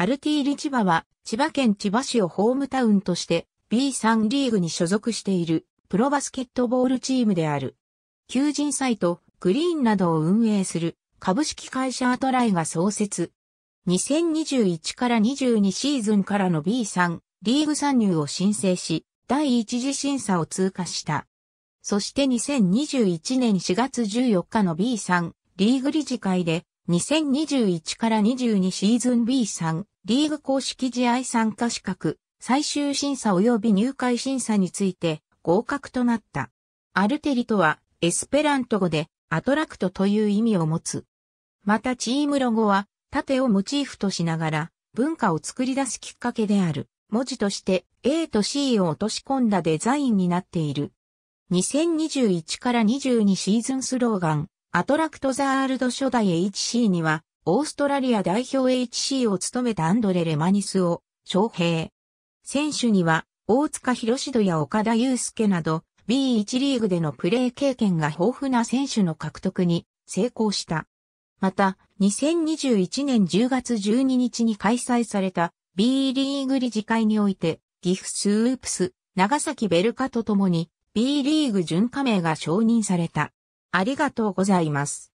アルティーリ千葉は、千葉県千葉市をホームタウンとして B3 リーグに所属しているプロバスケットボールチームである。求人サイト、グリーンなどを運営する株式会社アトライが創設。2021から22シーズンからの B3 リーグ参入を申請し、第一次審査を通過した。そして2021年4月14日の B3 リーグ理事会で2021から22シーズン B3 リーグ公式試合参加資格最終審査及び入会審査について合格となった。アルテリとはエスペラント語でアトラクトという意味を持つ。またチームロゴは縦をモチーフとしながら文化を作り出すきっかけである文字として A と C を落とし込んだデザインになっている。2021から22シーズンスローガンアトラクト・ザ・ールド初代 HC には、オーストラリア代表 HC を務めたアンドレ・レマニスを、招聘。選手には、大塚博士や岡田祐介など、B1 リーグでのプレー経験が豊富な選手の獲得に成功した。また、2021年10月12日に開催された B リーグ理事会において、岐阜スウープス、長崎ベルカと共に B リーグ準加盟が承認された。ありがとうございます。